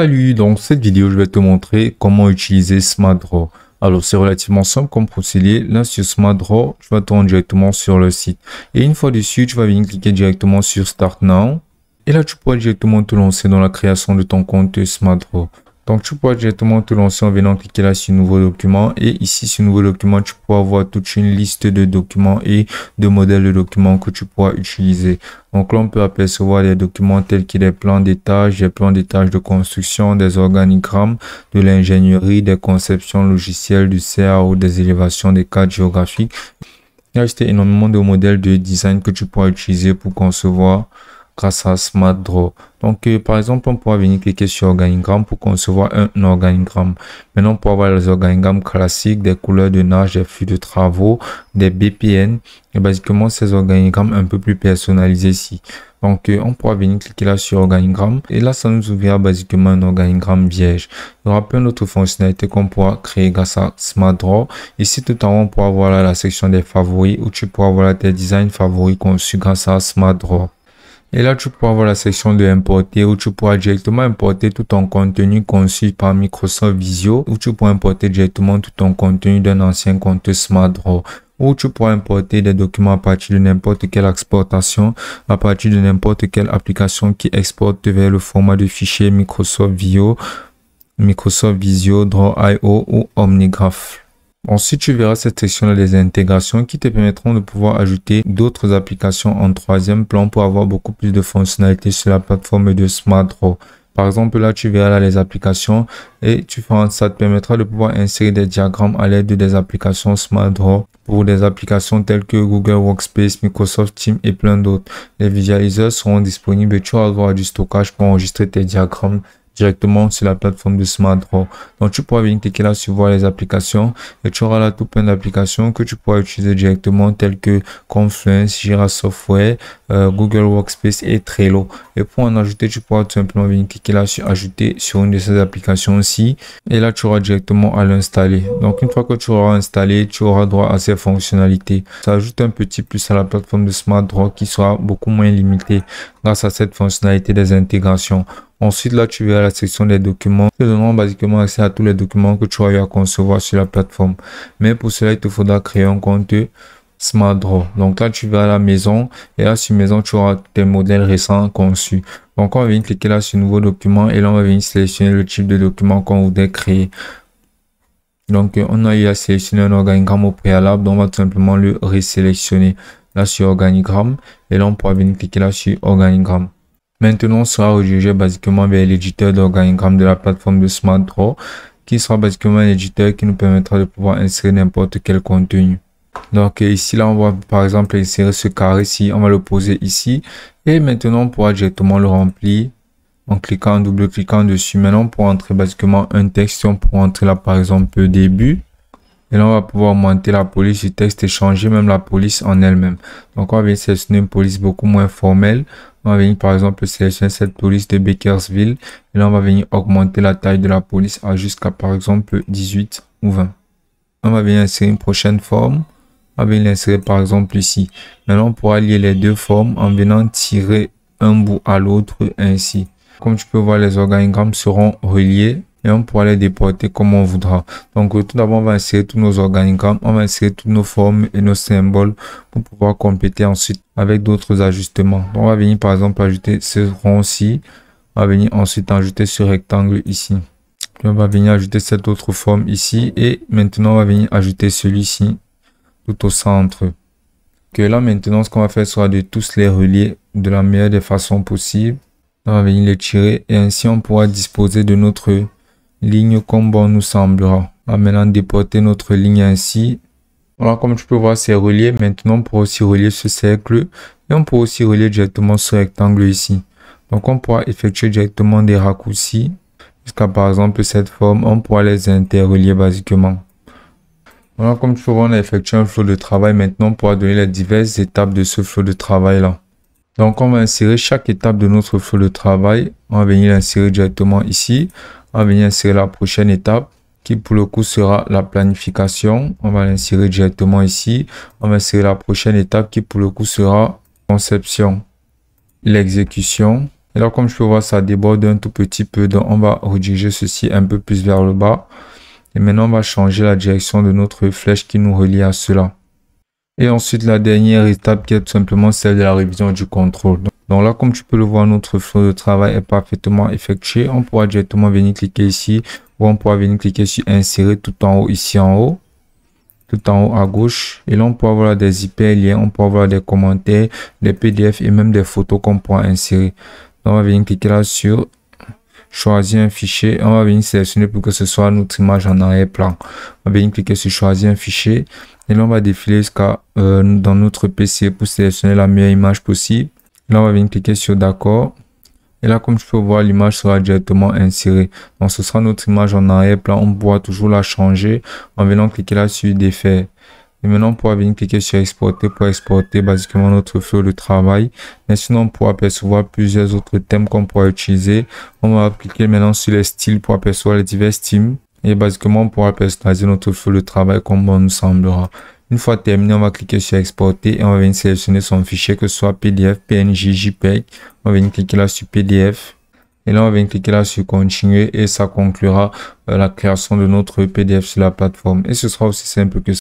Salut, dans cette vidéo, je vais te montrer comment utiliser SmartDraw. Alors, c'est relativement simple comme procédé. Là, sur SmartDraw, tu vas te rendre directement sur le site. Et une fois dessus, tu vas venir cliquer directement sur Start Now. Et là, tu pourras directement te lancer dans la création de ton compte SmartDraw. Donc, tu pourras directement te lancer en venant cliquer là sur nouveau document. Et ici, sur nouveau document, tu pourras voir toute une liste de documents et de modèles de documents que tu pourras utiliser. Donc là, on peut apercevoir des documents tels que des plans d'étage, des plans d'étage de construction, des organigrammes, de l'ingénierie, des conceptions logicielles du CAO, des élévations des cadres géographiques. Il y a énormément de modèles de design que tu pourras utiliser pour concevoir grâce à Smart Draw. Donc, euh, par exemple, on pourra venir cliquer sur organigramme pour concevoir un, organigramme. Maintenant, pour avoir les organigrammes classiques, des couleurs de nage, des flux de travaux, des BPN, et basiquement ces organigrammes un peu plus personnalisés ici. Donc, euh, on pourra venir cliquer là sur organigramme et là, ça nous ouvrira basiquement un organigramme vierge. Il y aura plein d'autres fonctionnalités qu'on pourra créer grâce à Smart Draw. Ici, tout en haut, on pourra voir la section des favoris où tu pourras avoir là, tes designs favoris conçus grâce à Smart Draw. Et là, tu pourras avoir la section de importer où tu pourras directement importer tout ton contenu conçu par Microsoft Visio où tu pourras importer directement tout ton contenu d'un ancien compte SmartDraw où tu pourras importer des documents à partir de n'importe quelle exportation, à partir de n'importe quelle application qui exporte vers le format de fichier Microsoft Visio, Microsoft Visio, Draw.io ou OmniGraph. Ensuite, tu verras cette section-là des intégrations qui te permettront de pouvoir ajouter d'autres applications en troisième plan pour avoir beaucoup plus de fonctionnalités sur la plateforme de SmartDraw. Par exemple, là, tu verras les applications et tu feras, ça te permettra de pouvoir insérer des diagrammes à l'aide des applications SmartDraw pour des applications telles que Google Workspace, Microsoft Teams et plein d'autres. Les visualiseurs seront disponibles et tu vas avoir du stockage pour enregistrer tes diagrammes directement sur la plateforme de SmartDraw. Donc tu pourras venir cliquer là sur voir les applications et tu auras là tout plein d'applications que tu pourras utiliser directement telles que Confluence, Jira Software, euh, Google Workspace et Trello. Et pour en ajouter, tu pourras tout simplement venir cliquer là sur ajouter sur une de ces applications aussi et là tu auras directement à l'installer. Donc une fois que tu auras installé, tu auras droit à ces fonctionnalités. Ça ajoute un petit plus à la plateforme de SmartDraw qui sera beaucoup moins limitée grâce à cette fonctionnalité des intégrations. Ensuite, là, tu vas à la section des documents, te donneront, basiquement accès à tous les documents que tu as eu à concevoir sur la plateforme. Mais pour cela, il te faudra créer un compte Smart Draw. Donc là, tu vas à la maison et là, sur maison, tu auras tes modèles récents conçus. Donc, on va venir cliquer là sur nouveau document et là, on va venir sélectionner le type de document qu'on voudrait créer. Donc, on a eu à sélectionner un organigramme au préalable, donc on va tout simplement le résélectionner là sur organigramme et là, on pourra venir cliquer là sur organigramme. Maintenant on sera redirigé basiquement vers l'éditeur d'organigramme de la plateforme de SmartDraw qui sera basiquement éditeur qui nous permettra de pouvoir insérer n'importe quel contenu. Donc euh, ici là on va par exemple insérer ce carré ci on va le poser ici et maintenant on pourra directement le remplir en cliquant, en double-cliquant dessus. Maintenant, pour entrer basiquement un texte, on pourra entrer là, par exemple, le début. Et là, on va pouvoir monter la police du texte et changer même la police en elle-même. Donc, on va sélectionner une police beaucoup moins formelle on va venir par exemple sélectionner cette police de Bakersville et là on va venir augmenter la taille de la police à jusqu'à par exemple 18 ou 20. On va venir insérer une prochaine forme, on va venir l'insérer par exemple ici. Maintenant on pourra lier les deux formes en venant tirer un bout à l'autre ainsi. Comme tu peux voir les organigrammes seront reliés et on pourra les déporter comme on voudra. Donc tout d'abord, on va insérer tous nos organigrammes, on va insérer toutes nos formes et nos symboles pour pouvoir compléter ensuite avec d'autres ajustements. on va venir par exemple ajouter ce rond-ci, on va venir ensuite ajouter ce rectangle ici. on va venir ajouter cette autre forme ici et maintenant on va venir ajouter celui-ci tout au centre. Que là maintenant ce qu'on va faire sera de tous les relier de la meilleure des façons possible. On va venir les tirer et ainsi on pourra disposer de notre ligne comme bon nous semblera. va maintenant déporter notre ligne ainsi. Voilà, comme tu peux voir, c'est relié. Maintenant, on pourra aussi relier ce cercle et on pourra aussi relier directement ce rectangle ici. Donc, on pourra effectuer directement des raccourcis jusqu'à par exemple cette forme. On pourra les interrelier basiquement. Voilà, comme tu peux voir, on a effectué un flot de travail. Maintenant, on pourra donner les diverses étapes de ce flot de travail là. Donc, on va insérer chaque étape de notre feu de travail. On va venir l'insérer directement ici. On va venir insérer la prochaine étape qui pour le coup sera la planification. On va l'insérer directement ici. On va insérer la prochaine étape qui pour le coup sera conception, l'exécution. Et là, comme je peux voir, ça déborde un tout petit peu. Donc, on va rediriger ceci un peu plus vers le bas. Et maintenant, on va changer la direction de notre flèche qui nous relie à cela. Et ensuite, la dernière étape qui est tout simplement celle de la révision du contrôle. Donc là, comme tu peux le voir, notre flot de travail est parfaitement effectué. On pourra directement venir cliquer ici ou on pourra venir cliquer sur insérer tout en haut, ici en haut tout en haut à gauche et là on pourra avoir des hyperliens on pourra avoir des commentaires des pdf et même des photos qu'on pourra insérer donc on va venir cliquer là sur choisir un fichier on va venir sélectionner pour que ce soit notre image en arrière-plan. On va venir cliquer sur choisir un fichier et là on va défiler jusqu'à euh, dans notre PC pour sélectionner la meilleure image possible. Là on va venir cliquer sur d'accord. Et là, comme je peux voir, l'image sera directement insérée. Donc, ce sera notre image en arrière-plan. On pourra toujours la changer en venant cliquer là sur défaire. Et maintenant, on pourra venir cliquer sur exporter pour exporter basiquement notre flot de travail. Mais sinon, on pourra apercevoir plusieurs autres thèmes qu'on pourra utiliser. On va cliquer maintenant sur les styles pour apercevoir les divers thèmes. Et basiquement, on pourra personnaliser notre flot de travail comme on nous semblera. Une fois terminé, on va cliquer sur exporter et on va venir sélectionner son fichier, que ce soit PDF, PNG, JPEG. On va venir cliquer là sur PDF. Et là, on va venir cliquer là sur continuer et ça conclura euh, la création de notre PDF sur la plateforme. Et ce sera aussi simple que ça.